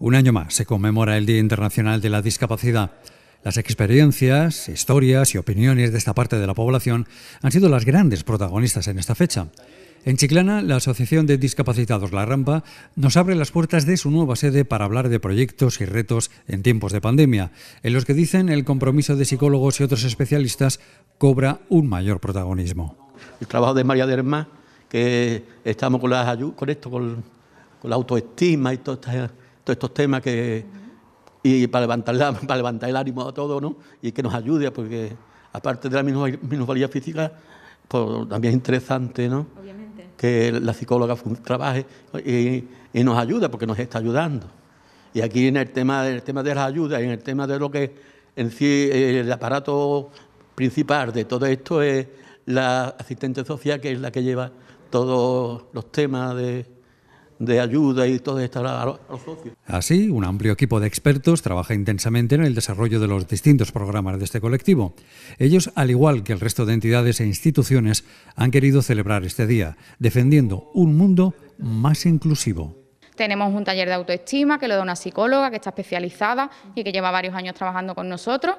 Un año más se conmemora el Día Internacional de la Discapacidad. Las experiencias, historias y opiniones de esta parte de la población han sido las grandes protagonistas en esta fecha. En Chiclana, la Asociación de Discapacitados La Rampa nos abre las puertas de su nueva sede para hablar de proyectos y retos en tiempos de pandemia, en los que dicen el compromiso de psicólogos y otros especialistas cobra un mayor protagonismo. El trabajo de María de que estamos con esto, con, la autoestima y todas estas estos temas que, y para levantar, para levantar el ánimo a todos, Y que nos ayude, porque aparte de la minusvalía física, pues, también es interesante, Que la psicóloga trabaje y, nos ayuda, porque nos está ayudando. Y aquí en el tema, tema de las ayudas, en el tema de lo que en sí eh, el aparato principal de todo esto es la asistente social, que es la que lleva todos los temas de, de ayuda y todo esto a los socios. Así, un amplio equipo de expertos trabaja intensamente en el desarrollo de los distintos programas de este colectivo. Ellos, al igual que el resto de entidades e instituciones, han querido celebrar este día, defendiendo un mundo más inclusivo. Tenemos un taller de autoestima que lo da una psicóloga que está especializada y que lleva varios años trabajando con nosotros.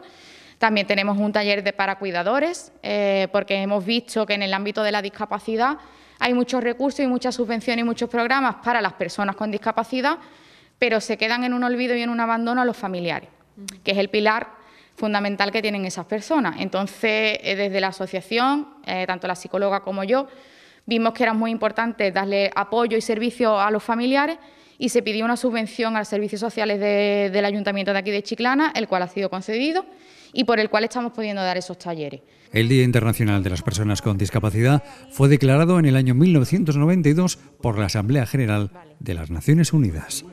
También tenemos un taller de para cuidadores, eh, porque hemos visto que en el ámbito de la discapacidad hay muchos recursos y muchas subvenciones y muchos programas para las personas con discapacidad, pero se quedan en un olvido y en un abandono a los familiares, que es el pilar fundamental que tienen esas personas. Entonces, eh, desde la asociación, eh, tanto la psicóloga como yo, vimos que era muy importante darle apoyo y servicio a los familiares y se pidió una subvención a los servicios sociales del Ayuntamiento de aquí de Chiclana, el cual ha sido concedido y por el cual estamos pudiendo dar esos talleres. El Día Internacional de las Personas con Discapacidad fue declarado en el año 1992 por la Asamblea General de las Naciones Unidas.